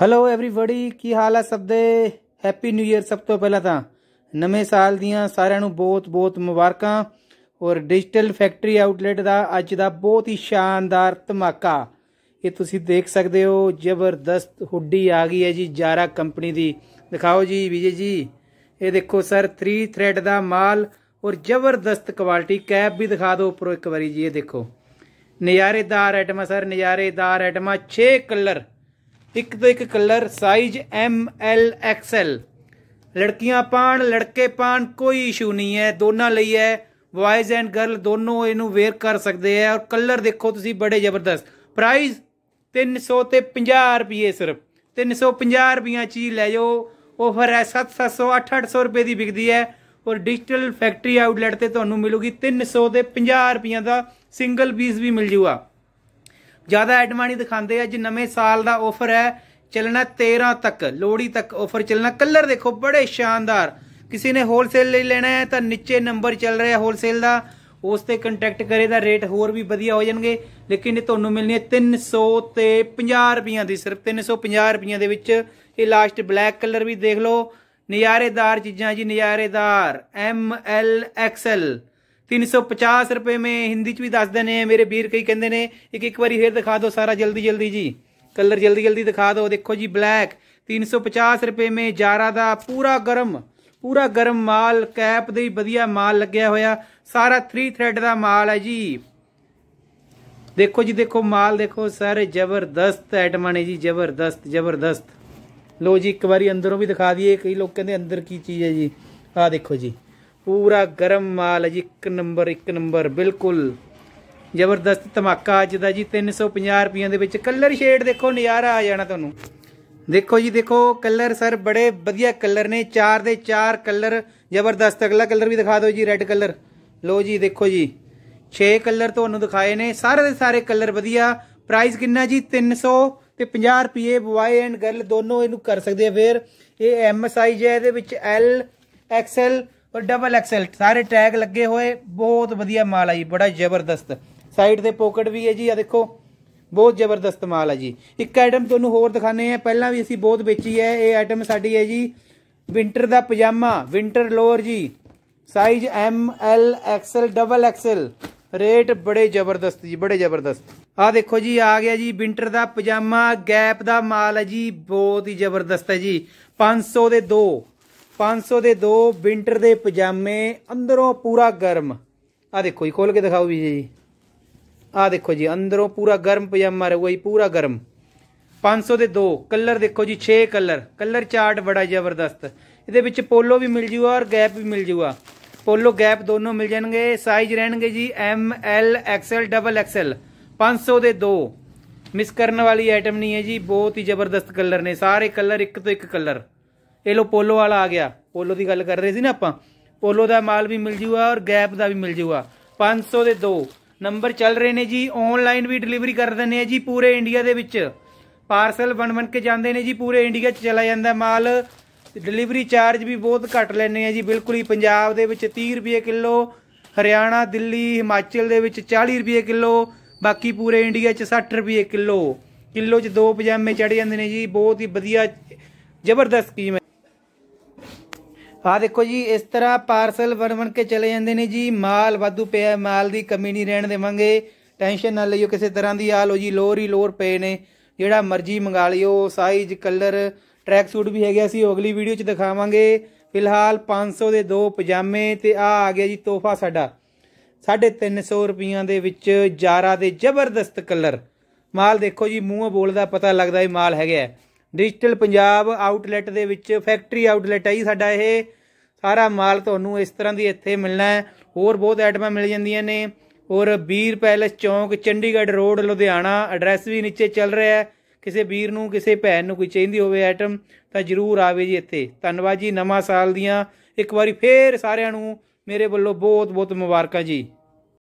hello everybody ਕੀ ਹਾਲ ਹੈ ਸਭ ਦੇ ਹੈਪੀ ਨਿਊ ਇਅਰ ਸਭ ਤੋਂ ਪਹਿਲਾਂ ਤਾਂ ਨਵੇਂ ਸਾਲ ਦੀਆਂ ਸਾਰਿਆਂ ਨੂੰ ਬਹੁਤ-ਬਹੁਤ ਮੁਬਾਰਕਾਂ ਔਰ ਡਿਜੀਟਲ ਫੈਕਟਰੀ ਆਊਟਲੈਟ ਦਾ ਅੱਜ ਦਾ ਬਹੁਤ ਹੀ ਸ਼ਾਨਦਾਰ ਧਮਾਕਾ ਇਹ ਤੁਸੀਂ ਦੇਖ ਸਕਦੇ ਹੋ ਜ਼ਬਰਦਸਤ ਹੁੱਡੀ ਆ ਗਈ ਹੈ ਜੀ ਜਾਰਾ ਕੰਪਨੀ ਦੀ ਦਿਖਾਓ ਜੀ ਵਿਜੇ ਜੀ ਇਹ ਦੇਖੋ ਸਰ 3 ਥ੍ਰੈਡ ਦਾ ਮਾਲ ਔਰ ਜ਼ਬਰਦਸਤ ਕੁਆਲਿਟੀ ਕੈਪ ਵੀ ਦਿਖਾ ਦਿਓ ਉੱਪਰੋਂ ਇੱਕ ਵਾਰੀ ਜੀ ਇਹ ਦੇਖੋ ਨਜ਼ਾਰੇਦਾਰ ਆਈਟਮਾਂ ਸਰ ਨਜ਼ਾਰੇਦਾਰ ਆਈਟਮਾਂ 6 ਕਲਰ ਇੱਕ ਤੋਂ ਇੱਕ colour size M L L ਲੜਕੀਆਂ ਪਾਣ ਲੜਕੇ ਪਾਣ ਕੋਈ ਇਸ਼ੂ ਨਹੀਂ ਹੈ ਦੋਨਾਂ ਲਈ ਹੈ ਬॉयਜ਼ ਐਂਡ ਗਰਲ ਦੋਨੋਂ ਇਹਨੂੰ ਵੇਅਰ ਕਰ ਸਕਦੇ ਆ ਔਰ ਕਲਰ ਦੇਖੋ ਤੁਸੀਂ ਬੜੇ ਜ਼ਬਰਦਸਤ ਪ੍ਰਾਈਸ 300 ਤੇ 50 ਰੁਪਏ ਸਿਰਫ 350 ਰੁਪਿਆ ਚੀਜ਼ ਲੈ ਜਾਓ ਆਫਰ ਹੈ 700 800 ਰੁਪਏ ਦੀ ਵਿਕਦੀ ਹੈ ਔਰ ਡਿਜੀਟਲ ਫੈਕਟਰੀ ਆਊਟਲੈਟ ਤੇ ਤੁਹਾਨੂੰ ਮਿਲੂਗੀ 300 ਤੇ 50 ਦਾ ਸਿੰਗਲ ਪੀਸ ਵੀ ਮਿਲ ਜੂਗਾ ਜ਼ਿਆਦਾ ਐਡਮਾਂ ਨਹੀਂ ਦਿਖਾਉਂਦੇ ਅੱਜ ਨਵੇਂ ਸਾਲ ਦਾ ਆਫਰ ਹੈ ਚੱਲਣਾ 13 ਤੱਕ ਲੋੜੀ ਤੱਕ ਆਫਰ ਚੱਲਣਾ ਕਲਰ ਦੇਖੋ ਬੜੇ ਸ਼ਾਨਦਾਰ ਕਿਸੇ ਨੇ ਹੋਲਸੇਲ ਲਈ ਲੈਣਾ ਹੈ ਤਾਂ ਨੀਚੇ ਨੰਬਰ ਚੱਲ ਰਿਹਾ ਹੋਲਸੇਲ ਦਾ ਉਸ ਤੇ ਕੰਟੈਕਟ ਕਰੇ ਤਾਂ ਰੇਟ ਹੋਰ ਵੀ ਵਧੀਆ ਹੋ ਜਾਣਗੇ ਲੇਕਿਨ ਇਹ ਤੁਹਾਨੂੰ ਮਿਲਣੀ ਹੈ 300 ਤੇ 50 ਰੁਪਈਆਂ ਦੀ ਸਿਰਫ 350 ਰੁਪਈਆਂ ਦੇ ਵਿੱਚ ਇਹ ਲਾਸਟ ਬਲੈਕ ਕਲਰ ਵੀ ਦੇਖ ਲਓ ਨਜ਼ਾਰੇਦਾਰ ਚੀਜ਼ਾਂ ਜੀ ਨਜ਼ਾਰੇਦਾਰ ਐਮ ਐਲ ਐਕਸ ਐਲ 350 ਰੁਪਏ ਮੇ ਹਿੰਦੀ ਚ ਵੀ ਦੱਸ ਨੇ ਮੇਰੇ ਵੀਰ ਕਈ ਕਹਿੰਦੇ ਨੇ ਇੱਕ ਇੱਕ ਵਾਰੀ ਫੇਰ ਦਿਖਾ ਦਿਓ ਸਾਰਾ ਜਲਦੀ ਜਲਦੀ ਜੀ ਕਲਰ ਜਲਦੀ ਜਲਦੀ ਦਿਖਾ ਦਿਓ ਦੇਖੋ ਜੀ ਬਲੈਕ 350 ਰੁਪਏ ਮੇ ਜਾਰਾ ਦਾ ਪੂਰਾ ਗਰਮ ਪੂਰਾ ਗਰਮ ਮਾਲ ਕੈਪ ਦੇ ਵਧੀਆ ਮਾਲ ਲੱਗਿਆ ਹੋਇਆ ਸਾਰਾ 3 ਥ੍ਰੈਡ ਦਾ ਮਾਲ ਹੈ ਜੀ ਦੇਖੋ ਜੀ ਦੇਖੋ ਮਾਲ ਦੇਖੋ ਸਾਰੇ ਜ਼ਬਰਦਸਤ ਆਈਟਮਾਂ ਨੇ ਜੀ ਜ਼ਬਰਦਸਤ ਜ਼ਬਰਦਸਤ ਲੋ ਜੀ ਇੱਕ ਵਾਰੀ ਅੰਦਰੋਂ ਵੀ ਦਿਖਾ ਦਈਏ ਕਈ ਲੋਕ ਕਹਿੰਦੇ ਅੰਦਰ ਕੀ ਚੀਜ਼ ਹੈ ਜੀ ਆਹ ਦੇਖੋ ਜੀ ਪੂਰਾ ਗਰਮ ਮਾਲ ਜੀ ਇੱਕ ਨੰਬਰ ਇੱਕ ਨੰਬਰ ਬਿਲਕੁਲ ਜ਼ਬਰਦਸਤ ਧਮਾਕਾ ਅੱਜ ਦਾ ਜੀ 350 ਰੁਪਏ ਦੇ ਵਿੱਚ ਕਲਰ ਸ਼ੇਡ ਦੇਖੋ ਨਜ਼ਾਰਾ ਆ ਜਾਣਾ ਤੁਹਾਨੂੰ ਦੇਖੋ ਜੀ ਦੇਖੋ ਕਲਰ ਸਰ ਬੜੇ ਵਧੀਆ ਕਲਰ ਨੇ 4 ਦੇ 4 ਕਲਰ ਜ਼ਬਰਦਸਤ ਅਗਲਾ ਕਲਰ ਵੀ ਦਿਖਾ ਦਿਓ ਜੀ ਰੈੱਡ ਕਲਰ ਲੋ ਜੀ ਦੇਖੋ ਜੀ 6 ਕਲਰ ਤੁਹਾਨੂੰ ਦਿਖਾਏ ਨੇ ਸਾਰੇ ਦੇ ਸਾਰੇ ਕਲਰ ਵਧੀਆ ਪ੍ਰਾਈਸ ਕਿੰਨਾ ਜੀ 300 ਤੇ 50 ਰੁਪਏ ਬੁਆਏ ਐਂਡ ਗਰਲ ਦੋਨੋਂ ਇਹਨੂੰ ਕਰ ਸਕਦੇ ਆ ਫੇਰ ਇਹ ਐਮ ਸਾਈਜ਼ ਹੈ ਇਹਦੇ ਵਿੱਚ ਐਲ ਐਕਸਲ ਔਰ ਡਬਲ ਐਕਸਲ ਸਾਰੇ ਟੈਗ ਲੱਗੇ ਹੋਏ ਬਹੁਤ ਵਧੀਆ ਮਾਲ ਆ ਜੀ ਬੜਾ ਜ਼ਬਰਦਸਤ ਸਾਈਡ ਤੇ ਪੋਕਟ ਵੀ ਹੈ ਜੀ ਆ ਦੇਖੋ ਬਹੁਤ ਜ਼ਬਰਦਸਤ ਮਾਲ ਆ ਜੀ ਇੱਕ ਆਈਟਮ ਤੁਹਾਨੂੰ ਹੋਰ ਦਿਖਾਣੇ ਆ ਪਹਿਲਾਂ ਵੀ ਅਸੀਂ ਬਹੁਤ ਵੇਚੀ ਹੈ ਇਹ ਆਈਟਮ ਸਾਡੀ ਹੈ ਜੀ ਵਿంటర్ ਦਾ ਪਜਾਮਾ ਵਿంటర్ ਲੋਅਰ ਜੀ size M L XL double XL rate ਬੜੇ ਜ਼ਬਰਦਸਤ ਜੀ ਬੜੇ ਜ਼ਬਰਦਸਤ ਆ ਦੇਖੋ ਜੀ ਆ ਗਿਆ ਜੀ ਵਿంటర్ ਦਾ ਪਜਾਮਾ ਗੈਪ ਦਾ ਮਾਲ ਹੈ ਜੀ ਬਹੁਤ ਹੀ ਜ਼ਬਰਦਸਤ ਹੈ ਜੀ 500 ਦੇ 2 500 ਦੇ ਦੋ ਵਿੰਟਰ ਦੇ ਪਜਾਮੇ ਅੰਦਰੋਂ ਪੂਰਾ ਗਰਮ ਆ ਦੇਖੋ ਜੀ ਖੋਲ ਕੇ ਦਿਖਾਓ ਵੀ ਜੀ ਆ ਦੇਖੋ ਜੀ ਅੰਦਰੋਂ ਪੂਰਾ ਗਰਮ ਪਜਾਮਾ ਰਹੂਗਾ ਜੀ ਪੂਰਾ ਗਰਮ 500 ਦੇ ਦੋ ਕਲਰ ਦੇਖੋ ਜੀ 6 ਕਲਰ ਕਲਰ ਚਾਰਟ ਬੜਾ ਜ਼ਬਰਦਸਤ ਇਹਦੇ ਵਿੱਚ ਪੋਲੋ ਵੀ ਮਿਲ ਜੂਗਾ ਔਰ ਗੈਪ ਵੀ ਮਿਲ ਜੂਗਾ ਪੋਲੋ ਗੈਪ ਦੋਨੋਂ ਮਿਲ ਜਾਣਗੇ ਸਾਈਜ਼ ਰਹਿਣਗੇ ਜੀ M L XL double XL 500 ਦੇ ਦੋ ਮਿਸ ਕਰਨ ਵਾਲੀ ਆਈਟਮ ਨਹੀਂ ਹੈ ਜੀ ਬਹੁਤ ਹੀ ਜ਼ਬਰਦਸਤ ਕਲਰ ਨੇ ਸਾਰੇ ਕਲਰ ਇੱਕ ਤੋਂ ਇੱਕ ਕਲਰ ਇਹ ਲੋ ਪੋਲੋ ਵਾਲਾ ਆ ਗਿਆ ਪੋਲੋ ਦੀ ਗੱਲ ਕਰ ਰਹੇ ਸੀ ਨਾ ਆਪਾਂ ਪੋਲੋ ਦਾ ਮਾਲ ਵੀ ਮਿਲ ਜੂਗਾ ਔਰ ਗੈਪ ਦਾ ਵੀ ਮਿਲ ਜੂਗਾ 500 ਦੇ ਦੋ ਨੰਬਰ ਚੱਲ ਰਹੇ ਨੇ ਜੀ ਆਨਲਾਈਨ ਵੀ ਡਿਲੀਵਰੀ ਕਰ ਦਿੰਦੇ ਆ ਜੀ ਪੂਰੇ ਇੰਡੀਆ ਦੇ ਵਿੱਚ ਪਾਰਸਲ ਬਣ ਬਣ ਕੇ ਜਾਂਦੇ ਨੇ ਜੀ ਪੂਰੇ ਇੰਡੀਆ 'ਚ ਚਲਾ ਜਾਂਦਾ ਮਾਲ ਡਿਲੀਵਰੀ ਚਾਰਜ ਵੀ ਬਹੁਤ ਘੱਟ ਲੈਣੇ ਆ ਜੀ ਬਿਲਕੁਲ ਹੀ ਪੰਜਾਬ ਦੇ ਵਿੱਚ 30 ਰੁਪਏ ਕਿਲੋ ਹਰਿਆਣਾ ਦਿੱਲੀ ਹਿਮਾਚਲ ਦੇ ਵਿੱਚ 40 ਰੁਪਏ ਕਿਲੋ ਬਾਕੀ ਪੂਰੇ ਇੰਡੀਆ 'ਚ 60 ਰੁਪਏ ਕਿਲੋ ਕਿਲੋ 'ਚ ਦੋ ਪਜਾਮੇ ਚੜ ਜਾਂਦੇ ਨੇ ਜੀ ਬਹੁਤ ਹੀ ਵਧੀਆ ਜ਼ਬਰਦਸਤ ਸਕੀਮ ਆ ਦੇਖੋ ਜੀ ਇਸ ਤਰ੍ਹਾਂ ਪਾਰਸਲ ਵਰਵਣ ਕੇ ਚਲੇ ਜਾਂਦੇ ਨੇ ਜੀ ਮਾਲ ਵਾਧੂ ਪਿਆ ਮਾਲ ਦੀ ਕਮੀ ਨਹੀਂ ਰਹਿਣ ਦੇਵਾਂਗੇ ਟੈਨਸ਼ਨ ਨਾ ਲਈਓ ਕਿਸੇ ਤਰ੍ਹਾਂ ਦੀ ਆ ਲੋ ਜੀ ਲੋਰ ਹੀ ਲੋਰ ਪਏ ਨੇ ਜਿਹੜਾ ਮਰਜ਼ੀ ਮੰਗਾ ਲਿਓ ਸਾਈਜ਼ ਕਲਰ ਟਰੈਕ ਸੂਟ ਵੀ ਹੈਗਾ ਸੀ ਅਗਲੀ ਵੀਡੀਓ 'ਚ ਦਿਖਾਵਾਂਗੇ ਫਿਲਹਾਲ 500 ਦੇ ਦੋ ਪਜਾਮੇ ਤੇ ਆ ਆ ਗਿਆ ਜੀ ਤੋਹਫਾ ਸਾਡਾ 350 ਰੁਪਈਆਂ ਦੇ ਵਿੱਚ ਜਾਰਾ ਦੇ ਜ਼ਬਰਦਸਤ ਕਲਰ ਮਾਲ ਦੇਖੋ ਜੀ ਮੂੰਹੋਂ ਬੋਲਦਾ ਪਤਾ ਲੱਗਦਾ ਇਹ ਮਾਲ ਹੈਗਾ ਡਿਜੀਟਲ ਪੰਜਾਬ ਆਊਟਲੈਟ ਦੇ ਵਿੱਚ ਫੈਕਟਰੀ ਆਊਟਲੈਟ ਹੈ ਜੀ ਸਾਡਾ ਇਹ ਸਾਰਾ ਮਾਲ ਤੁਹਾਨੂੰ ਇਸ ਤਰ੍ਹਾਂ ਦੀ ਇੱਥੇ ਮਿਲਣਾ ਹੈ ਹੋਰ ਬਹੁਤ ਆਈਟਮਾਂ ਮਿਲ ਜਾਂਦੀਆਂ ਨੇ ਔਰ Bir palace Chowk Chandigarh road Ludhiana address ਵੀ ਨੀਚੇ ਚੱਲ ਰਿਹਾ ਹੈ ਕਿਸੇ ਵੀਰ ਨੂੰ ਕਿਸੇ ਭੈਣ ਨੂੰ ਕੋਈ ਚਾਹੀਦੀ ਹੋਵੇ ਆਈਟਮ ਤਾਂ ਜਰੂਰ ਆਵੇ ਜੀ ਇੱਥੇ ਧੰਨਵਾਦ ਜੀ ਨਵਾਂ ਸਾਲ ਦੀਆਂ ਇੱਕ ਵਾਰੀ ਫੇਰ ਸਾਰਿਆਂ ਨੂੰ ਮੇਰੇ ਵੱਲੋਂ ਬਹੁਤ ਬਹੁਤ ਮੁਬਾਰਕਾਂ ਜੀ